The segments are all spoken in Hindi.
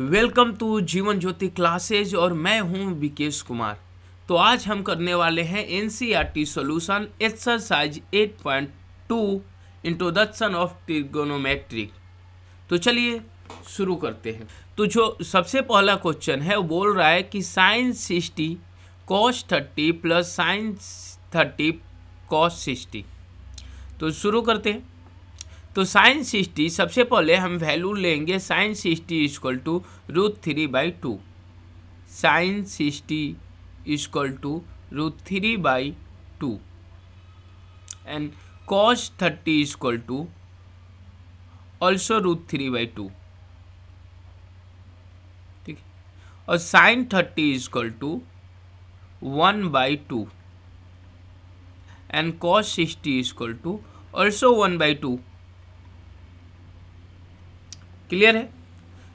वेलकम टू जीवन ज्योति क्लासेज और मैं हूं विकेश कुमार तो आज हम करने वाले हैं N C R T solution exercise eight point two introduction of trigonometric तो चलिए शुरू करते हैं तो जो सबसे पहला क्वेश्चन है वो बोल रहा है कि sine sixty cos thirty plus sine thirty cos sixty तो शुरू करते हैं तो साइन सिक्सटी सबसे पहले हम वैल्यू लेंगे sine sixty is equal to root three by two sine sixty is equal to root three by two and cos thirty is equal to also root three by two ठीक और sine thirty is equal to one by two and cos sixty is equal to also one by two clear है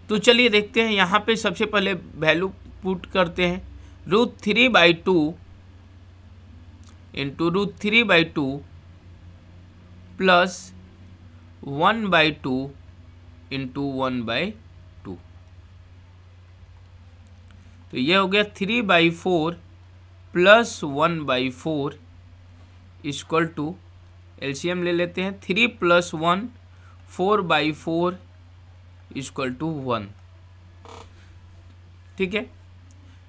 तो चलिए देखते हैं यहाँ पे सबसे पहले वैल्यू पुट करते हैं root three by two into root three by two plus one by two into one by two तो ये हो गया three by four plus one by four is equal to LCM ले लेते हैं three plus one four by four is equal to one ठीक है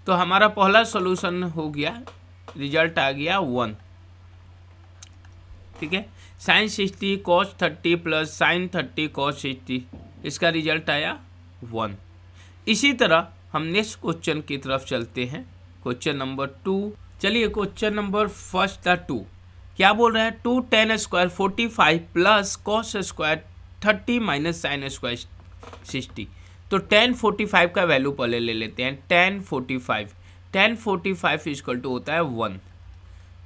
तो हमारा पहला सोल्यूशन हो गया रिजल्ट आ गया वन ठीक है sine sixty cos thirty plus sine thirty cos sixty इसका रिजल्ट आया वन इसी तरह हम नेक्स्ट क्वेश्चन की तरफ चलते हैं क्वेश्चन नंबर टू चलिए क्वेश्चन नंबर फर्स्ट था टू क्या बोल रहे हैं two tan square forty five plus cos square thirty minus sine square sixty तो टेन फोर्टी फाइव का वैल्यू पहले ले लेते हैं tan forty five tan forty five is equal to होता है वन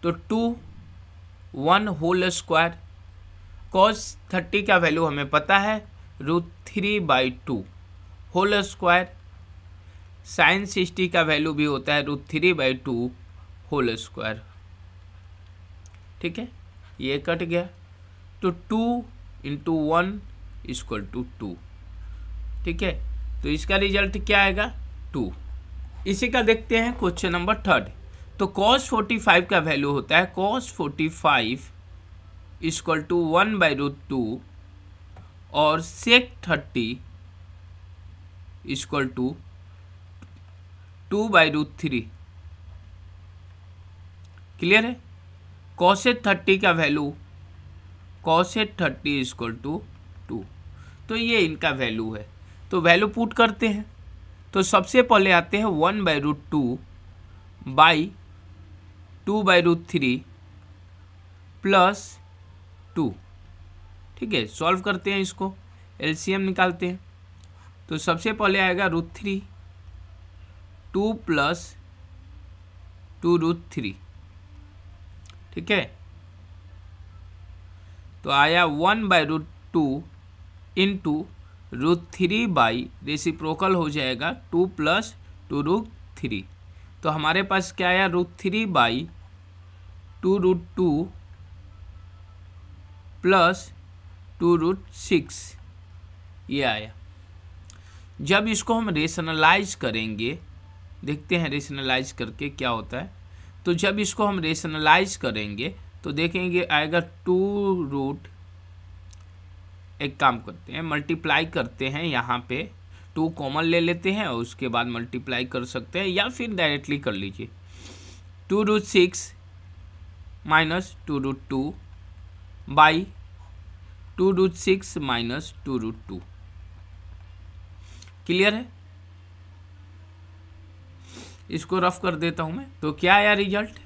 तो two one whole square cos thirty का वैल्यू हमें पता है root three by two whole square sine sixty का वैल्यू भी होता है root three by two whole square ठीक है ये कट गया तो two into one is equal to two ठीक है तो इसका रिजल्ट क्या आएगा टू इसी का देखते हैं क्वेश्चन नंबर थर्ड तो कॉस फोर्टी फाइव का वैल्यू होता है cos forty five is equal to one by root two और sec thirty is equal to two by root three clear है कॉसेट थर्टी का value cosec thirty is equal to two तो ये इनका वैल्यू है तो वैल्यू पुट करते हैं तो सबसे पहले आते हैं one by root two by two by root three plus two ठीक है सॉल्व करते हैं इसको एलसीएम निकालते हैं तो सबसे पहले आएगा root three two plus two root three ठीक है तो आया one by root two into root three by reciprocal हो जाएगा two plus two root three तो हमारे पास क्या आया root three by two root two plus two root six ये आया जब इसको हम रेशनलाइज करेंगे देखते हैं रेशनलाइज करके क्या होता है तो जब इसको हम रेशनलाइज करेंगे तो देखेंगे आएगा टू रूट एक काम करते हैं मल्टीप्लाई करते हैं यहाँ पे टू कॉमन ले लेते हैं और उसके बाद मल्टीप्लाई कर सकते हैं या फिर डायरेक्टली कर लीजिए two root six minus two root two by two root six minus two root two clear है इसको रफ कर देता हूं मैं तो क्या आया result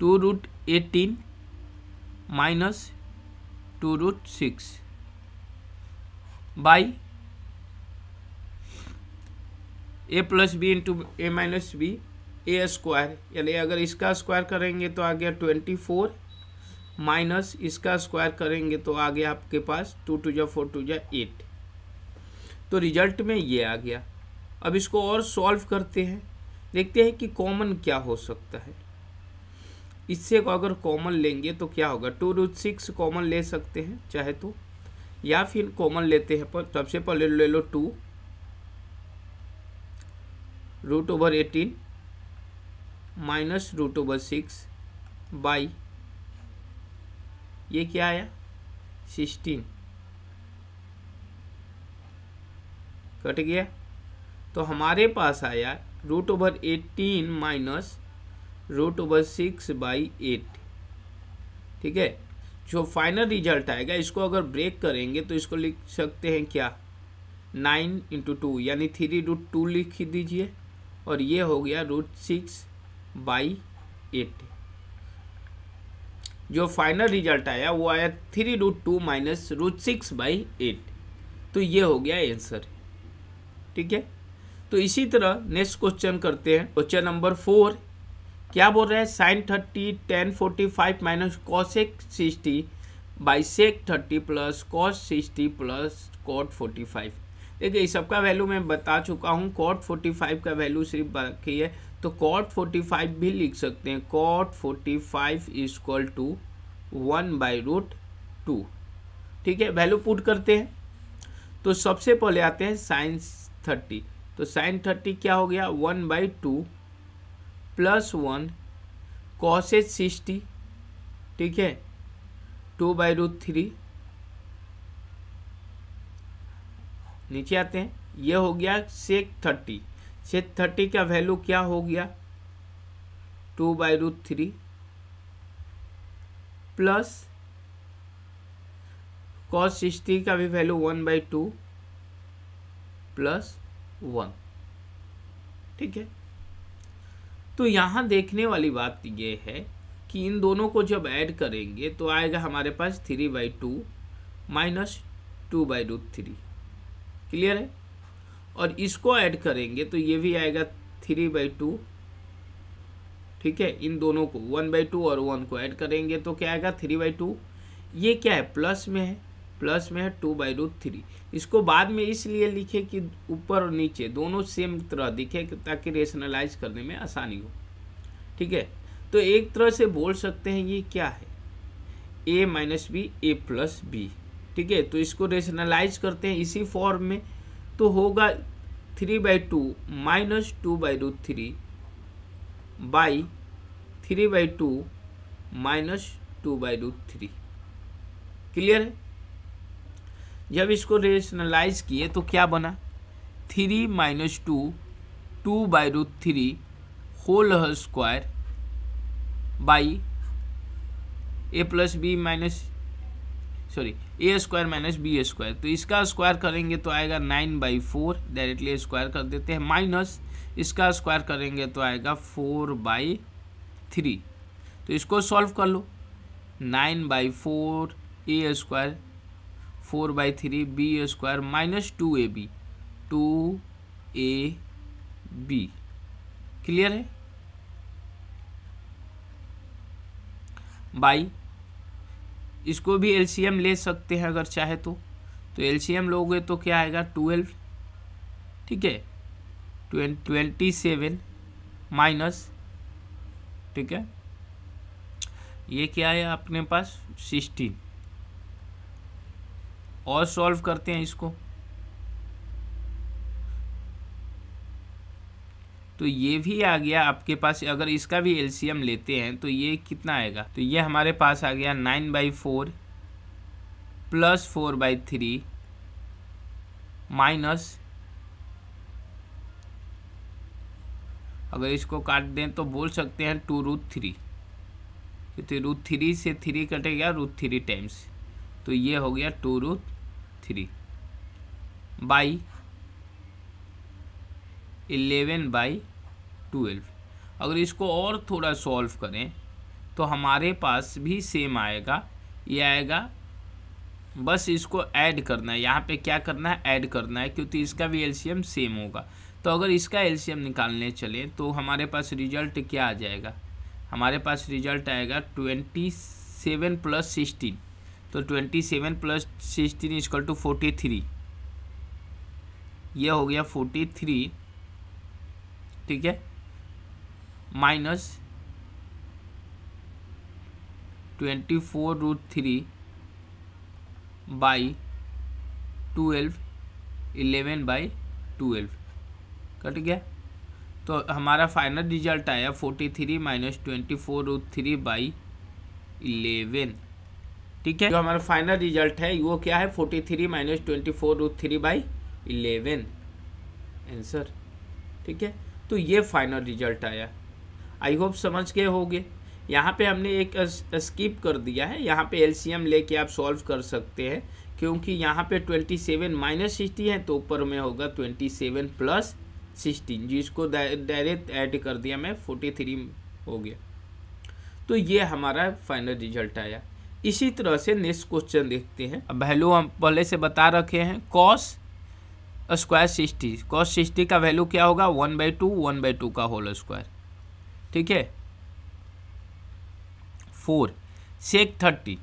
two root eighteen minus two root six by A plus B into A minus B A square यानी अगर इसका स्क्वायर करेंगे तो आ गया ट्वेंटी फोर माइनस इसका स्क्वायर करेंगे तो आ गया आपके पास टू टू जा फोर टू जा एट तो रिजल्ट में ये आ गया अब इसको और सॉल्व करते हैं देखते हैं कि कॉमन क्या हो सकता है इससे को अगर कॉमन लेंगे तो क्या होगा टू रूट सिक्स कॉमन ले सकते हैं चाहे तो या फिर कॉमन लेते हैं पर सबसे पहले ले लो two root over eighteen minus root over six by ये क्या आया सिक्सटीन कट गया तो हमारे पास आया root over eighteen minus root over six by eight ठीक है जो फाइनल रिजल्ट आएगा इसको अगर ब्रेक करेंगे तो इसको लिख सकते हैं क्या नाइन इंटू टू यानी थ्री रूट टू लिख दीजिए और ये हो गया रूट सिक्स बाई एट जो फाइनल रिजल्ट आया वो आया three root two minus root six by eight तो ये हो गया आंसर ठीक है तो इसी तरह नेक्स्ट क्वेश्चन करते हैं क्वेश्चन नंबर फोर क्या बोल रहे हैं sine thirty tan forty five minus cosec sixty by sec thirty plus cos sixty plus cot forty five देखिए इस सबका वैल्यू मैं बता चुका हूँ कॉट फोर्टी फाइव का वैल्यू सिर्फ बाकी है तो कॉट फोर्टी फाइव भी लिख सकते हैं cot forty five equal to one by root two ठीक है वैल्यू पुट करते हैं तो सबसे पहले आते हैं साइन थर्टी तो साइन थर्टी क्या हो गया one by two plus one cosec sixty ठीक है टू बाई रूट थ्री नीचे आते हैं ये हो गया सेक थर्टी सेक थर्टी का वैल्यू क्या हो गया two by root three plus cos sixty का भी value one by two plus one ठीक है तो यहाँ देखने वाली बात ये है कि इन दोनों को जब ऐड करेंगे तो आएगा हमारे पास three by two minus two by root three clear है और इसको ऐड करेंगे तो ये भी आएगा थ्री बाई टू ठीक है इन दोनों को वन बाई टू और वन को ऐड करेंगे तो क्या आएगा थ्री बाई टू ये क्या है प्लस में है प्लस में है टू बाई रूट थ्री इसको बाद में इसलिए लिखे कि ऊपर और नीचे दोनों सेम तरह दिखे ताकि रेशनलाइज करने में आसानी हो ठीक है तो एक तरह से बोल सकते हैं ये क्या है A minus B A plus B ठीक है तो इसको रेशनलाइज करते हैं इसी फॉर्म में तो होगा three by two minus two by root three by three by two minus two by root three clear है जब इसको रेशनलाइज किए तो क्या बना three minus two two by root three whole square by A plus B minus sorry A square minus B square तो इसका स्क्वायर करेंगे तो आएगा nine by four directly square कर देते हैं माइनस इसका स्क्वायर करेंगे तो आएगा फोर बाई थ्री तो इसको सॉल्व कर लो nine by four A square four by three B square minus two A B two A B clear है बाई इसको भी एलसीएम ले सकते हैं अगर चाहे तो तो एलसीएम लोगे तो क्या आएगा ट्वेल्व ठीक है ट्वेंटी सेवन माइनस ठीक है ये क्या है अपने पास सिक्सटीन और सॉल्व करते हैं इसको तो ये भी आ गया आपके पास अगर इसका भी एलसीएम लेते हैं तो ये कितना आएगा तो ये हमारे पास आ गया nine by four plus four by three minus अगर इसको काट दें तो बोल सकते हैं टू रूट थ्री क्योंकि रूट थ्री से थ्री कटेगा रूट थ्री टाइम्स तो ये हो गया two root three by eleven by twelve अगर इसको और थोड़ा सॉल्व करें तो हमारे पास भी सेम आएगा ये आएगा बस इसको ऐड करना है यहाँ पे क्या करना है ऐड करना है क्योंकि इसका भी एलसीएम सेम होगा तो अगर इसका एलसीएम निकालने चलें तो हमारे पास रिजल्ट क्या आ जाएगा हमारे पास रिजल्ट आएगा ट्वेंटी सेवन प्लस सिक्सटीन तो twenty seven plus sixteen is equal to forty three यह हो गया फोर्टी थ्री ठीक है minus twenty four root three by twelve eleven by twelve cut गया तो हमारा फाइनल रिजल्ट आया forty three minus twenty four root three by eleven ठीक है जो हमारा फाइनल रिजल्ट है वो क्या है forty three minus twenty four root three by eleven answer ठीक है तो ये फाइनल रिजल्ट आया आई होप समझ गए होगे यहाँ पे हमने एक स्किप कर दिया है यहाँ पे एलसीएम लेके आप सॉल्व कर सकते हैं क्योंकि यहाँ पे ट्वेंटी सेवन माइनस सिक्सटी है तो ऊपर में होगा ट्वेंटी सेवन प्लस सिक्सटीन जिसको डायरेक्ट ऐड कर दिया मैं फोर्टी थ्री हो गया तो ये हमारा फाइनल रिजल्ट आया इसी तरह से नेक्स्ट क्वेश्चन देखते हैं अब वैल्यू हम पहले से बता रखे हैं cos square sixty cos sixty का वैल्यू क्या होगा one by two one by two का होल स्क्वायर ठीक है four sec thirty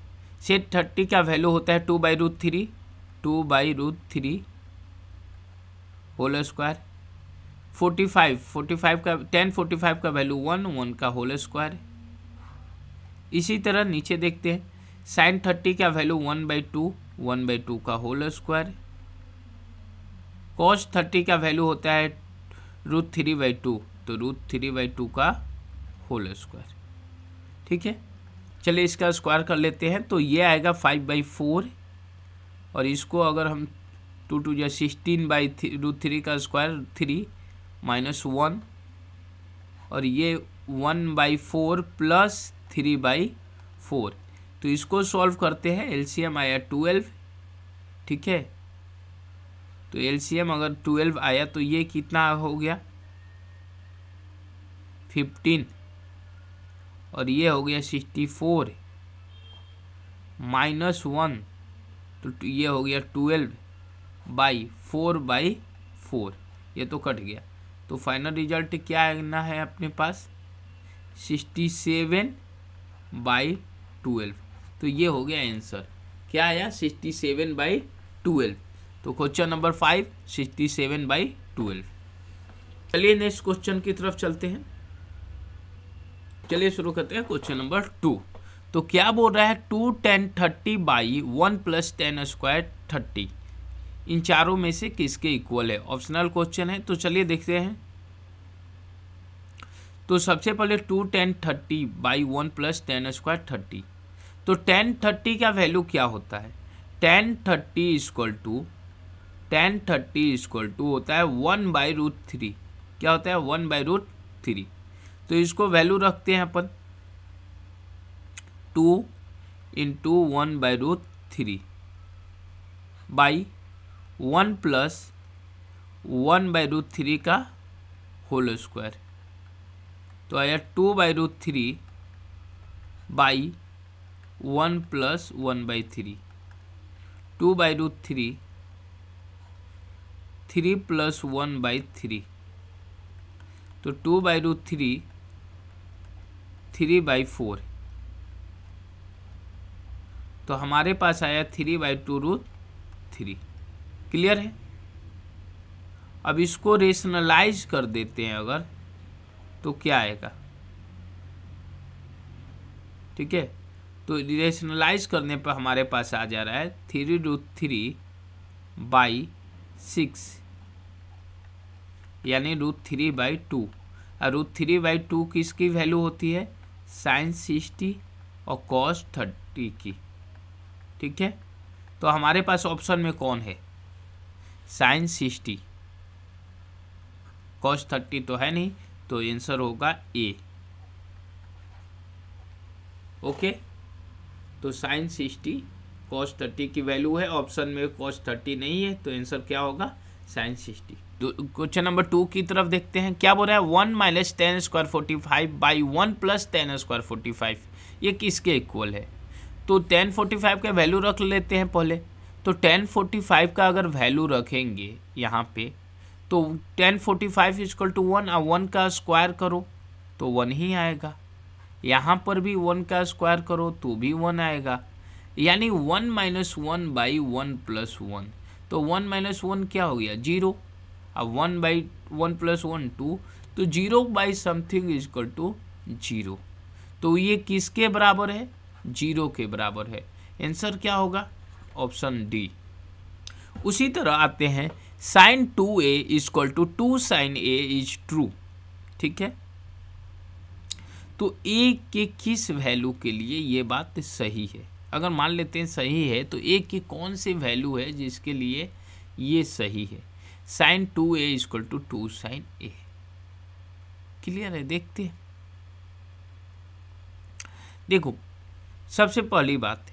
sec thirty का वैल्यू होता है two by root three two by root three whole square forty five forty five का टेन फोर्टी फाइव का वैल्यू वन वन का होल स्क्वायर इसी तरह नीचे देखते हैं साइन थर्टी का value one by two one by two का होल स्क्वायर कॉस थर्टी का वैल्यू होता है रूट थ्री बाई टू तो रूट थ्री बाई टू का होल स्क्वायर ठीक है चलिए इसका स्क्वायर कर लेते हैं तो ये आएगा फाइव बाई फोर और इसको अगर हम टू टू जो sixteen by three root three का स्क्वायर थ्री माइनस वन और ये one by four plus three by four तो इसको सॉल्व करते हैं एलसीएम आया ट्वेल्व ठीक है तो एलसीएम अगर ट्वेल्व आया तो ये कितना हो गया फिफ्टीन और ये हो गया सिक्सटी फोर माइनस वन तो ये हो गया twelve by four by four ये तो कट गया तो फाइनल रिजल्ट क्या आना है अपने पास सिक्सटी सेवन बाई ट्वेल्व तो ये हो गया आंसर क्या आया सिक्सटी सेवन बाई ट्वेल्व तो question number five sixty seven by twelve चलिए नेक्स्ट क्वेश्चन की तरफ चलते हैं चलिए शुरू करते हैं क्वेश्चन नंबर टू तो क्या बोल रहा है two tan thirty by one plus tan square thirty इन चारों में से किसके इक्वल है ऑप्शनल क्वेश्चन है तो चलिए देखते हैं तो सबसे पहले two tan thirty by one plus tan square thirty तो टेन थर्टी का वैल्यू क्या होता है tan thirty is equal to tan thirty is equal to होता है वन बाई रूट थ्री क्या होता है वन बाई रूट थ्री तो इसको वैल्यू रखते हैं अपन two into one by root three by one plus one by root three का होल स्क्वायर तो आया two by root three by one plus one by three two by root three three plus one by three तो two by root three three by four तो हमारे पास आया three by two root three clear है अब इसको रेशनलाइज कर देते हैं अगर तो क्या आएगा ठीक है तो रेशनलाइज करने पर हमारे पास आ जा रहा है three root three by six यानी रूट थ्री बाई टू और रूट थ्री बाई टू किसकी वैल्यू होती है साइंस सिक्सटी और कॉस थर्टी की ठीक है तो हमारे पास ऑप्शन में कौन है साइंस सिक्सटी कॉस थर्टी तो है नहीं तो आंसर होगा ए ओके तो साइन सिक्सटी कॉस थर्टी की वैल्यू है ऑप्शन में कॉस थर्टी नहीं है तो आंसर क्या होगा sine sixty question number two की तरफ देखते हैं क्या बोल रहा है one minus tan square forty five by one plus tan square forty five ये किसके इक्वल है तो टेन फोर्टी फाइव का वैल्यू रख लेते हैं पहले तो टेन फोर्टी फाइव का अगर वैल्यू रखेंगे यहाँ पे तो tan forty five is equal to one और वन का स्क्वायर करो तो वन ही आएगा यहाँ पर भी वन का स्क्वायर करो तो भी वन आएगा यानी one minus one by one plus one तो वन माइनस वन क्या हो गया जीरो अब one by one plus one two तो zero by something is equal to zero तो ये किसके बराबर है जीरो के बराबर है आंसर क्या होगा ऑप्शन डी उसी तरह आते हैं sine two A equal to two sine A is true ठीक है तो ए के किस वैल्यू के लिए ये बात सही है अगर मान लेते हैं सही है तो ए की कौन सी वैल्यू है जिसके लिए ये सही है sine two A equal to two sine A clear है देखते हैं देखो सबसे पहली बात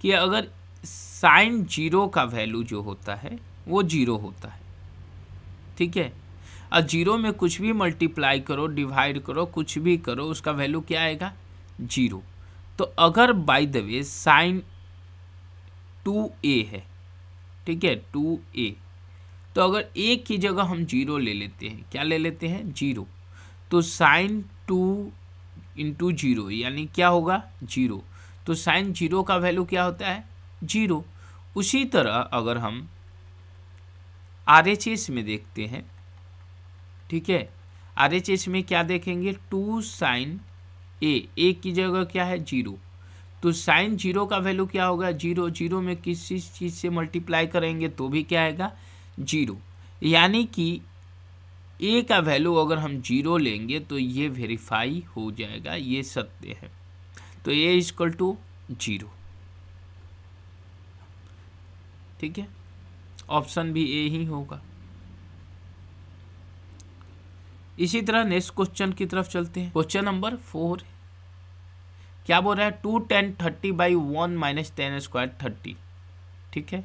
कि अगर साइन जीरो का वैल्यू जो होता है वो जीरो होता है ठीक है और जीरो में कुछ भी मल्टीप्लाई करो डिवाइड करो कुछ भी करो उसका वैल्यू क्या आएगा जीरो तो अगर by the way sine two A है ठीक है टू ए तो अगर ए की जगह हम जीरो ले लेते हैं क्या ले लेते हैं जीरो तो साइन टू इंटू जीरो यानी क्या होगा जीरो तो साइन जीरो का वैल्यू क्या होता है जीरो उसी तरह अगर हम आर में देखते हैं ठीक है आर एच एच में क्या देखेंगे टू साइन ए ए की जगह क्या है जीरो तो साइन जीरो का वैल्यू क्या होगा जीरो जीरो में किसी चीज़ से मल्टीप्लाई करेंगे तो भी क्या आएगा जीरो यानी कि ए का वैल्यू अगर हम जीरो लेंगे तो ये वेरीफाई हो जाएगा ये सत्य है तो ए इजक्वल टू जीरो ठीक है ऑप्शन भी ए ही होगा इसी तरह नेक्स्ट क्वेश्चन की तरफ चलते हैं क्वेश्चन नंबर फोर क्या बोल रहा है two tan thirty by one minus tan square thirty ठीक है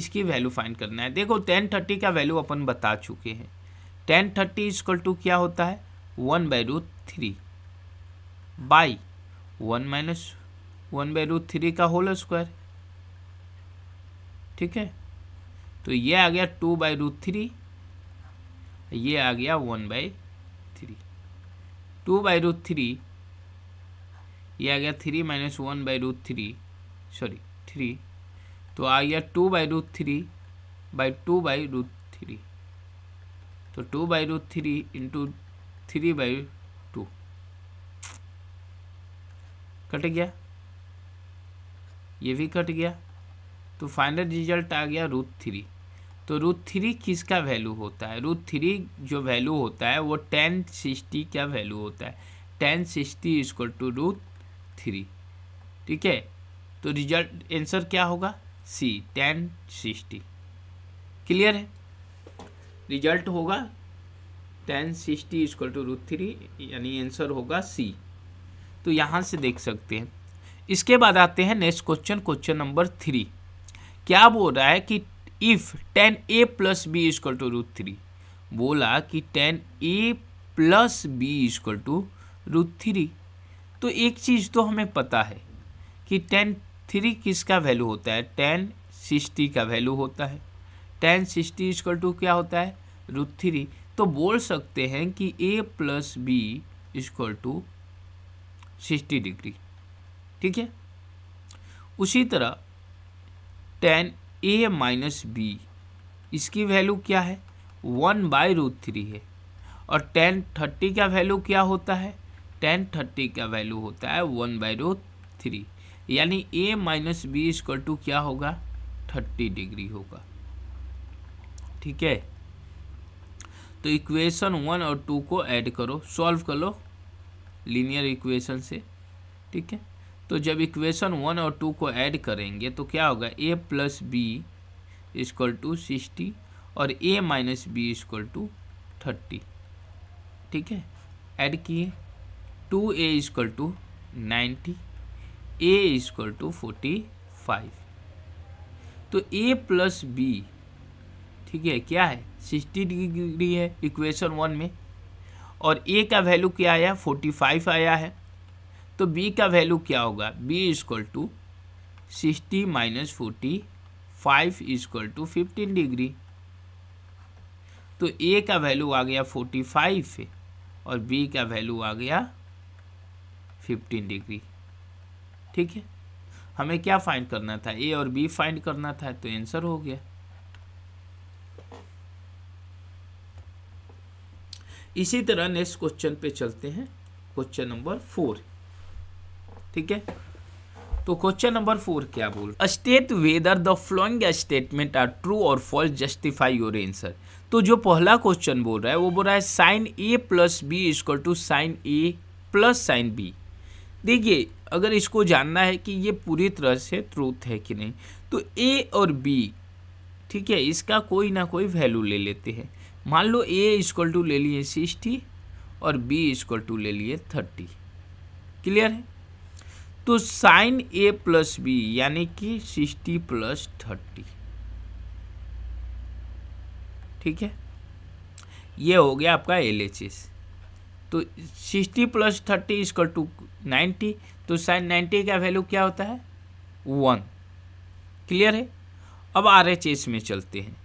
इसकी वैल्यू फाइंड करना है देखो टेन थर्टी का वैल्यू अपन बता चुके हैं टेन थर्टी इजकल टू क्या होता है one by root three by one minus one by root three का होल स्क्वायर ठीक है तो ये आ गया टू बाई रूट थ्री ये आ गया one by three two by root three ये आ गया three minus one by root three sorry three तो आ गया two by root three by two by root three तो two by root three into three by two cut गया ये भी कट गया तो फाइनल रिजल्ट आ गया रूट थ्री तो रूट थ्री किसका वैल्यू होता है रूट थ्री जो वैल्यू होता है वो टेन सिक्सटी का वैल्यू होता है tan sixty is equal to root three ठीक है तो रिजल्ट आंसर क्या होगा सी टेन सिक्सटी क्लियर है रिजल्ट होगा tan sixty is equal to root three यानी आंसर होगा सी तो यहाँ से देख सकते हैं इसके बाद आते हैं next question question number three क्या बोल रहा है कि if tan A plus B is equal to root three बोला कि tan A plus B is equal to root three तो एक चीज़ तो हमें पता है कि टेन थ्री किसका वैल्यू होता है टेन सिक्सटी का वैल्यू होता है टेन सिक्सटी इजक्ल टू क्या होता है रूट थ्री तो बोल सकते हैं कि A plus B is equal to sixty degree ठीक है उसी तरह टेन ए माइनस बी इसकी वैल्यू क्या है वन बाई रूट थ्री है और टेन थर्टी का वैल्यू क्या होता है टेन थर्टी का वैल्यू होता है वन बाई रूट थ्री यानी A minus B is equal to क्या होगा थर्टी डिग्री होगा ठीक है तो इक्वेशन वन और टू को ऐड करो सॉल्व कर लो लीनियर इक्वेशन से ठीक है तो जब इक्वेशन वन और टू को ऐड करेंगे तो क्या होगा A plus B is equal to sixty और A minus B is equal to thirty ठीक है ऐड किए two A equal to ninety A equal to forty five तो ए प्लस बी ठीक है क्या है सिक्सटी डिग्री है इक्वेशन वन में और ए का वैल्यू क्या आया फोर्टी फाइव आया है तो b का वैल्यू क्या होगा b is equal to sixty minus forty five is equal to fifteen degree तो ए का वैल्यू आ गया फोर्टी फाइव और बी का वैल्यू आ गया फिफ्टीन डिग्री ठीक है हमें क्या फाइंड करना था ए और बी फाइंड करना था तो आंसर हो गया इसी तरह नेक्स्ट क्वेश्चन पे चलते हैं क्वेश्चन नंबर फोर ठीक है तो क्वेश्चन नंबर फोर क्या बोल state whether the following statements are true और फॉल्स जस्टिफाई योर आंसर तो जो पहला क्वेश्चन बोल रहा है वो बोल रहा है sine A plus B is equal to sine A plus sine B देखिए अगर इसको जानना है कि ये पूरी तरह से ट्रूथ है कि नहीं तो ए और बी ठीक है इसका कोई ना कोई वैल्यू ले लेते हैं मान लो ए इजक्वल टू ले लिए सिक्सटी और बी इजक्वल टू ले लिए थर्टी क्लियर है तो साइन ए प्लस बी यानी कि सिक्सटी प्लस थर्टी ठीक है ये हो गया आपका एल एच एस तो sixty plus thirty is equal to ninety तो साइन नाइन्टी का वैल्यू क्या होता है वन क्लियर है अब आर एच एस में चलते हैं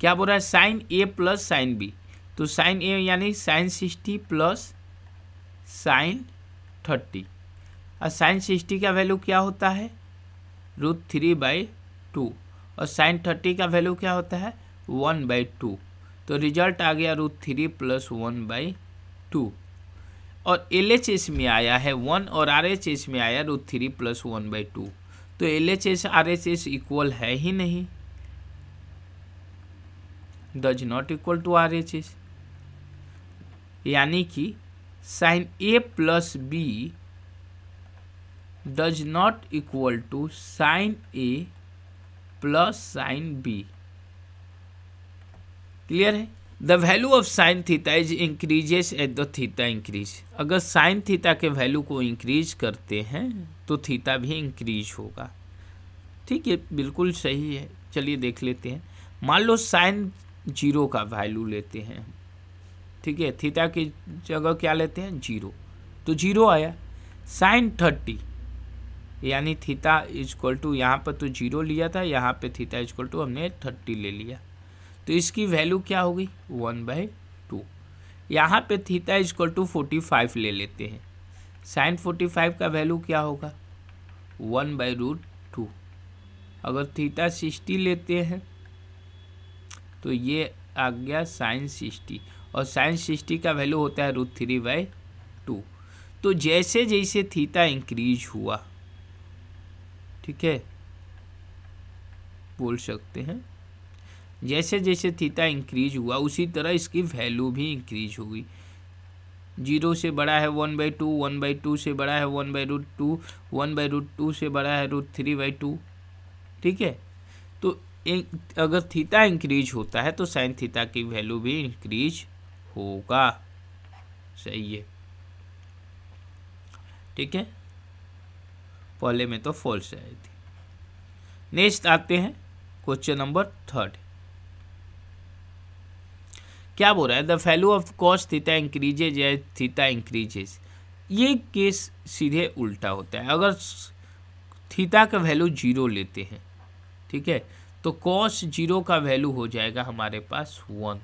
क्या बोल रहा है sine A plus sine B तो साइन ए यानी sine sixty plus sine thirty और साइन सिक्सटी का वैल्यू क्या होता है रूट थ्री बाई टू और साइन थर्टी का वैल्यू क्या होता है वन बाई टू तो रिजल्ट आ गया root three plus one by two और एल एच एस में आया है वन और आर एच एस में आया root three plus one by two तो L H S R H S equal है ही नहीं does not equal to R H S यानी कि sine A plus B does not equal to sine A plus sine B clear है the value of sine theta is increases at the theta increase अगर साइन थीटा के वैल्यू को इंक्रीज करते हैं तो थीटा भी इंक्रीज होगा ठीक है बिल्कुल सही है चलिए देख लेते हैं मान लो साइन जीरो का वैल्यू लेते हैं ठीक है थीटा की जगह क्या लेते हैं जीरो तो जीरो आया साइन थर्टी यानी थीटा इजक्वल टू यहाँ पर तो जीरो लिया था यहाँ पे थीटा इजक्वल टू हमने थर्टी ले लिया तो इसकी वैल्यू क्या होगी वन बाई टू यहाँ पर theta is equal to forty five ले लेते हैं साइन फोर्टी फाइव का वैल्यू क्या होगा वन बाई रूट टू अगर थीटा सिक्सटी लेते हैं तो ये आ गया साइन सिक्सटी और साइन सिक्सटी का वैल्यू होता है रूट थ्री बाई टू तो जैसे जैसे थीटा इंक्रीज हुआ ठीक है बोल सकते हैं जैसे जैसे थीटा इंक्रीज हुआ उसी तरह इसकी वैल्यू भी इंक्रीज होगी जीरो से बड़ा है one by two one by two से बड़ा है one by root two one by root two से बड़ा है रूट थ्री बाई टू ठीक है तो एक अगर थीटा इंक्रीज होता है तो साइन थीटा की वैल्यू भी इंक्रीज होगा सही है ठीक है पहले में तो फॉल्स आई थी नेक्स्ट आते हैं क्वेश्चन नंबर थर्ड क्या बोल रहा है the value of cos theta increases या थीटा इंक्रीजेज ये केस सीधे उल्टा होता है अगर थीटा का वैल्यू जीरो लेते हैं ठीक है तो कॉस जीरो का वैल्यू हो जाएगा हमारे पास वन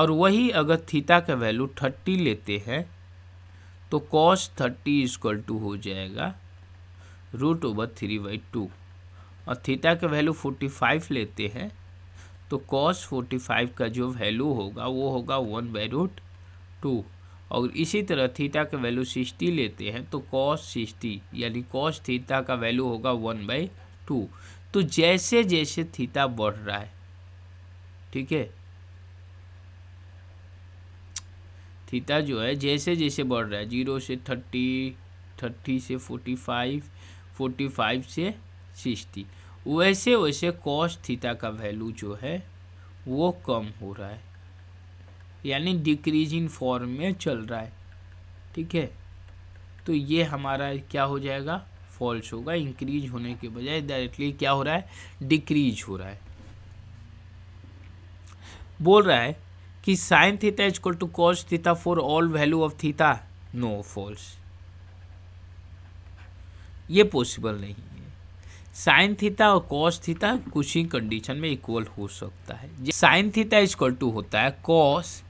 और वही अगर थीटा का वैल्यू थर्टी लेते हैं तो कॉस थर्टी इज्कवल टू हो जाएगा root over three by two और थीटा का वैल्यू फोर्टी फाइव लेते हैं तो कॉस फोर्टी फाइव का जो वैल्यू होगा वो होगा वन बाई रूट टू और इसी तरह थीटा का वैल्यू सिक्सटी लेते हैं तो कॉस सिक्सटी यानी कॉस थीटा का वैल्यू होगा वन बाई टू तो जैसे जैसे थीटा बढ़ रहा है ठीक है थीटा जो है जैसे जैसे बढ़ रहा है जीरो से थर्टी थर्टी से फोर्टी फाइव फोर्टी फाइव से सिक्सटी वैसे वैसे कॉस थीटा का वैल्यू जो है वो कम हो रहा है यानी डिक्रीज इन फॉर्म में चल रहा है ठीक है तो ये हमारा क्या हो जाएगा फॉल्स होगा इंक्रीज होने के बजाय डायरेक्टली क्या हो रहा है डिक्रीज हो रहा है बोल रहा है कि sine theta equal to cos theta for all value of theta no false ये पॉसिबल नहीं है साइन थीटा और कॉस थीटा कुछ ही कंडीशन में इक्वल हो सकता है साइन थीटा इक्वल टू होता है कॉस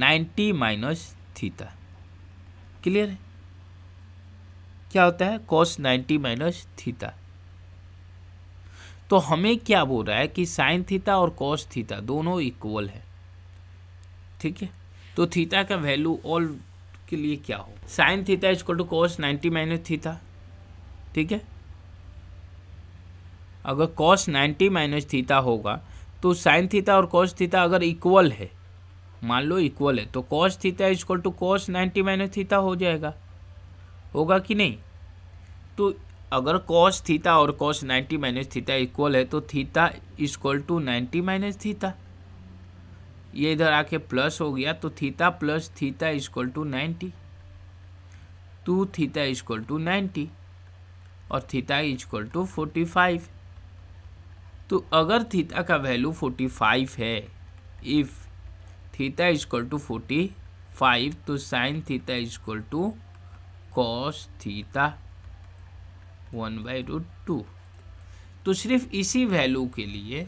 90 माइनस थीटा क्लियर है क्या होता है कॉस 90 माइनस थीटा तो हमें क्या बोल रहा है कि साइन थीटा और कॉस थीटा दोनों इक्वल है ठीक है तो थीटा का वैल्यू ऑल के लिए क्या हो sine theta equal to cos ninety minus theta ठीक है अगर कॉस 90 माइनस थीटा होगा तो साइन थीटा और कॉस थीटा अगर इक्वल है मान लो इक्वल है तो cos theta equal to cos ninety minus theta हो जाएगा होगा कि नहीं तो अगर कॉस थीटा और cos ninety minus theta equal है तो theta is equal to ninety minus theta ये इधर आके प्लस हो गया तो theta plus theta equal to ninety two theta equal to ninety और theta is equal to forty five तो अगर थीटा का वैल्यू फोर्टी फाइव है if theta is equal to forty five तो sine theta is equal to cos theta one by root two तो सिर्फ इसी वैल्यू के लिए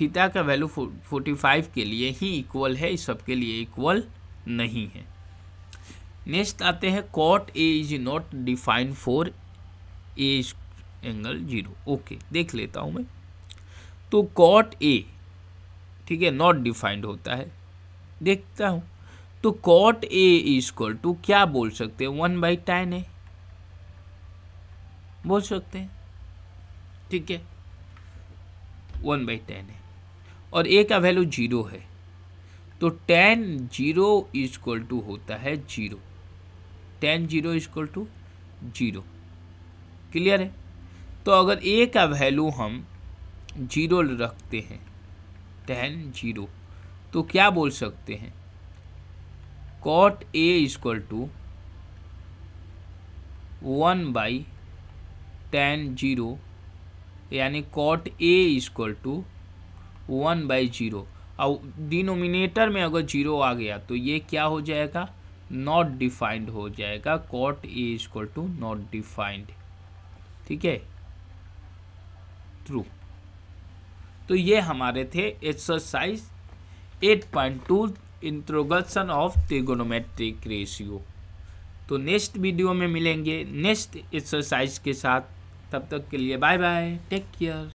थीटा का वैल्यू फोर्टी फाइव के लिए ही इक्वल है इस सब के लिए इक्वल नहीं है नेक्स्ट आते हैं cot A is not defined for A angle zero okay देख लेता हूँ मैं तो कॉट ए ठीक है नॉट डिफाइंड होता है देखता हूँ तो कॉट ए इजक्वल टू क्या बोल सकते हैं वन बाई टेन ए बोल सकते हैं ठीक है वन बाई टेन है और ए का वैल्यू जीरो है तो टेन जीरो इजक्वल टू होता है zero tan zero equal to zero clear है तो अगर ए का वैल्यू हम जीरो रखते हैं टेन जीरो तो क्या बोल सकते हैं cot A equal to one by tan zero यानी cot A equal to one by zero और डिनोमिनेटर में अगर जीरो आ गया तो ये क्या हो जाएगा नॉट डिफाइंड हो जाएगा cot A equal to not defined ठीक है ट्रू तो ये हमारे थे exercise 8.2 point two introduction of trigonometric ratio तो नेक्स्ट वीडियो में मिलेंगे नेक्स्ट एक्सरसाइज के साथ तब तक के लिए बाय बाय टेक केयर